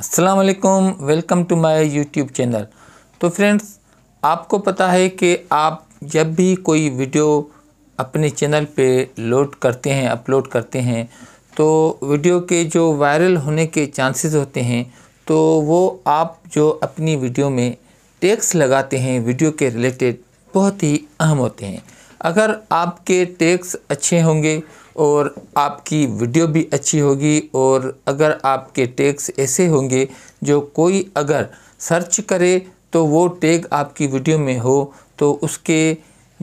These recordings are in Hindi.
असलकम welcome to my YouTube channel तो फ्रेंड्स आपको पता है कि आप जब भी कोई वीडियो अपने चैनल पे लोड करते हैं अपलोड करते हैं तो वीडियो के जो वायरल होने के चांसेस होते हैं तो वो आप जो अपनी वीडियो में टैक्स लगाते हैं वीडियो के रिलेटेड बहुत ही अहम होते हैं अगर आपके टैक्स अच्छे होंगे और आपकी वीडियो भी अच्छी होगी और अगर आपके टैग्स ऐसे होंगे जो कोई अगर सर्च करे तो वो टैग आपकी वीडियो में हो तो उसके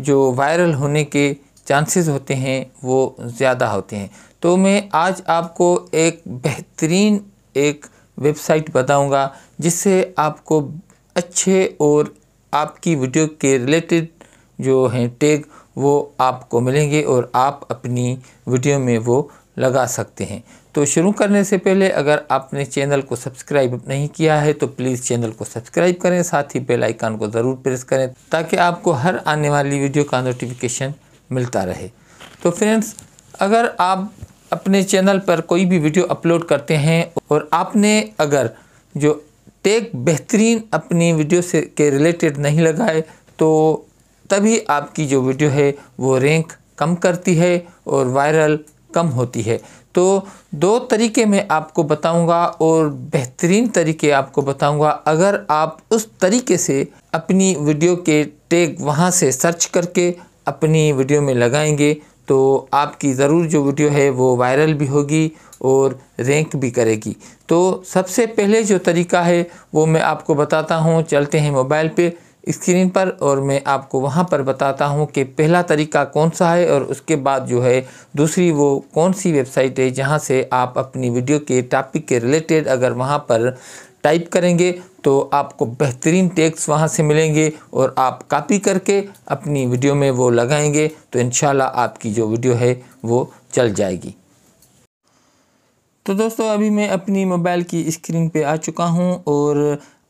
जो वायरल होने के चांसेस होते हैं वो ज़्यादा होते हैं तो मैं आज आपको एक बेहतरीन एक वेबसाइट बताऊंगा जिससे आपको अच्छे और आपकी वीडियो के रिलेटेड जो हैं टैग वो आपको मिलेंगे और आप अपनी वीडियो में वो लगा सकते हैं तो शुरू करने से पहले अगर आपने चैनल को सब्सक्राइब नहीं किया है तो प्लीज़ चैनल को सब्सक्राइब करें साथ ही बेल आइकन को ज़रूर प्रेस करें ताकि आपको हर आने वाली वीडियो का नोटिफिकेशन मिलता रहे तो फ्रेंड्स अगर आप अपने चैनल पर कोई भी वीडियो अपलोड करते हैं और आपने अगर जो टेक बेहतरीन अपनी वीडियो से के रिलेटेड नहीं लगाए तो तभी आपकी जो वीडियो है वो रैंक कम करती है और वायरल कम होती है तो दो तरीके मैं आपको बताऊंगा और बेहतरीन तरीके आपको बताऊंगा अगर आप उस तरीके से अपनी वीडियो के टैग वहां से सर्च करके अपनी वीडियो में लगाएंगे तो आपकी ज़रूर जो वीडियो है वो वायरल भी होगी और रैंक भी करेगी तो सबसे पहले जो तरीका है वो मैं आपको बताता हूँ चलते हैं मोबाइल पे स्क्रीन पर और मैं आपको वहाँ पर बताता हूँ कि पहला तरीका कौन सा है और उसके बाद जो है दूसरी वो कौन सी वेबसाइट है जहाँ से आप अपनी वीडियो के टॉपिक के रिलेटेड अगर वहाँ पर टाइप करेंगे तो आपको बेहतरीन टेक्स वहाँ से मिलेंगे और आप कॉपी करके अपनी वीडियो में वो लगाएंगे तो इन आपकी जो वीडियो है वो चल जाएगी तो दोस्तों अभी मैं अपनी मोबाइल की स्क्रीन पे आ चुका हूँ और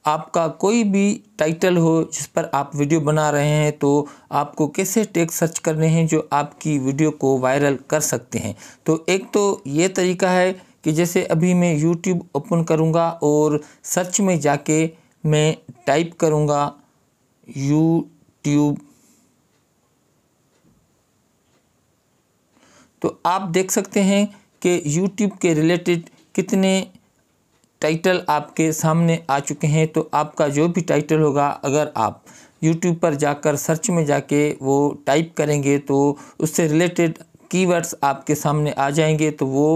आपका कोई भी टाइटल हो जिस पर आप वीडियो बना रहे हैं तो आपको कैसे टेक सर्च करने हैं जो आपकी वीडियो को वायरल कर सकते हैं तो एक तो ये तरीका है कि जैसे अभी मैं YouTube ओपन करूँगा और सर्च में जाके मैं टाइप करूँगा YouTube तो आप देख सकते हैं कि YouTube के रिलेटेड कितने टाइटल आपके सामने आ चुके हैं तो आपका जो भी टाइटल होगा अगर आप यूट्यूब पर जाकर सर्च में जाके वो टाइप करेंगे तो उससे रिलेटेड कीवर्ड्स आपके सामने आ जाएंगे तो वो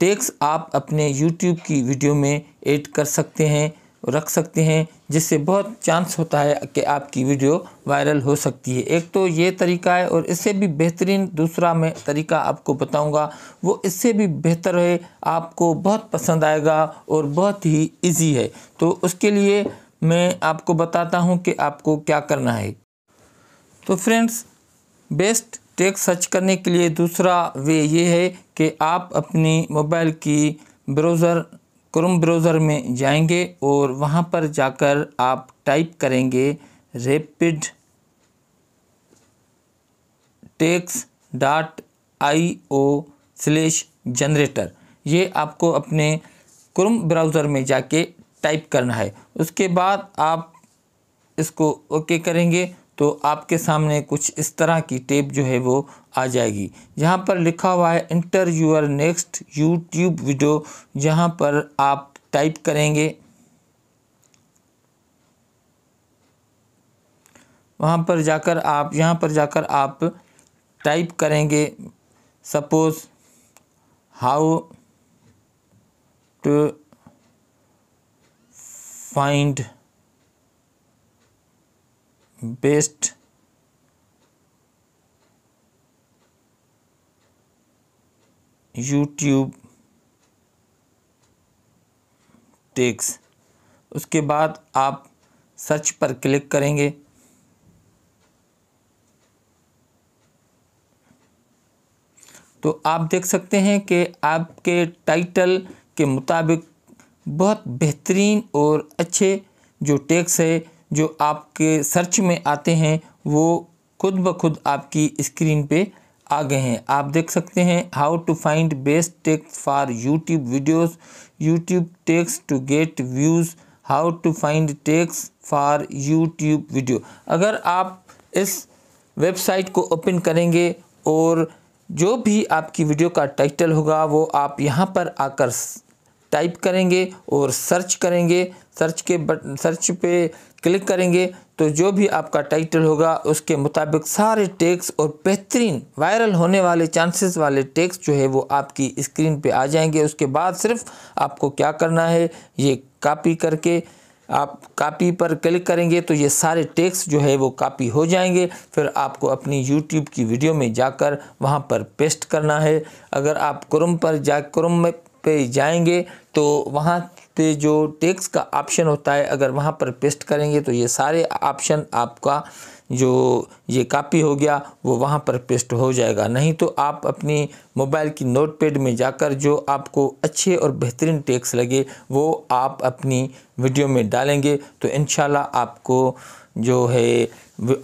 टेक्स आप अपने यूट्यूब की वीडियो में ऐड कर सकते हैं रख सकते हैं जिससे बहुत चांस होता है कि आपकी वीडियो वायरल हो सकती है एक तो ये तरीका है और इससे भी बेहतरीन दूसरा मैं तरीका आपको बताऊंगा वो इससे भी बेहतर है आपको बहुत पसंद आएगा और बहुत ही इजी है तो उसके लिए मैं आपको बताता हूँ कि आपको क्या करना है तो फ्रेंड्स बेस्ट टेक सर्च करने के लिए दूसरा वे ये है कि आप अपनी मोबाइल की ब्राउज़र क्रोम ब्राउज़र में जाएंगे और वहाँ पर जाकर आप टाइप करेंगे rapid tags dot I O slash generator ये आपको अपने क्रोम ब्राउज़र में जाके टाइप करना है उसके बाद आप इसको ओके करेंगे तो आपके सामने कुछ इस तरह की टेप जो है वो आ जाएगी यहाँ पर लिखा हुआ है enter your next YouTube video जहाँ पर आप टाइप करेंगे वहाँ पर जाकर आप यहाँ पर जाकर आप टाइप करेंगे suppose how to find best YouTube tags उसके बाद आप सर्च पर क्लिक करेंगे तो आप देख सकते हैं कि आपके टाइटल के मुताबिक बहुत बेहतरीन और अच्छे जो टेक्स है जो आपके सर्च में आते हैं वो खुद ब खुद आपकी स्क्रीन पे आ गए हैं आप देख सकते हैं how to find best tags for YouTube videos YouTube tags to get views how to find tags for YouTube video अगर आप इस वेबसाइट को ओपन करेंगे और जो भी आपकी वीडियो का टाइटल होगा वो आप यहाँ पर आकर टाइप करेंगे और सर्च करेंगे सर्च के बट सर्च पे क्लिक करेंगे तो जो भी आपका टाइटल होगा उसके मुताबिक सारे टेक्स और बेहतरीन वायरल होने वाले चांसेस वाले टेक्स जो है वो आपकी स्क्रीन पे आ जाएंगे उसके बाद सिर्फ आपको क्या करना है ये कापी करके आप कापी पर क्लिक करेंगे तो ये सारे टेक्स जो है वो कापी हो जाएंगे फिर आपको अपनी यूट्यूब की वीडियो में जाकर वहाँ पर पेस्ट करना है अगर आप क्रम पर जा क्रम में पे जाएंगे तो वहाँ पे जो टेक्स्ट का ऑप्शन होता है अगर वहाँ पर पेस्ट करेंगे तो ये सारे ऑप्शन आपका जो ये कॉपी हो गया वो वहाँ पर पेस्ट हो जाएगा नहीं तो आप अपनी मोबाइल की नोटपैड में जाकर जो आपको अच्छे और बेहतरीन टेक्स लगे वो आप अपनी वीडियो में डालेंगे तो इन आपको जो है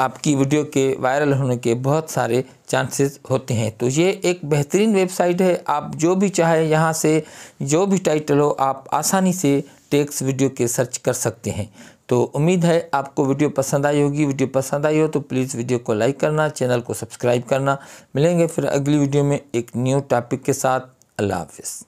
आपकी वीडियो के वायरल होने के बहुत सारे चांसेस होते हैं तो ये एक बेहतरीन वेबसाइट है आप जो भी चाहे यहाँ से जो भी टाइटल हो आप आसानी से टेक्स वीडियो के सर्च कर सकते हैं तो उम्मीद है आपको वीडियो पसंद आई होगी वीडियो पसंद आई हो तो प्लीज़ वीडियो को लाइक करना चैनल को सब्सक्राइब करना मिलेंगे फिर अगली वीडियो में एक न्यू टॉपिक के साथ अल्लाह हाफिज़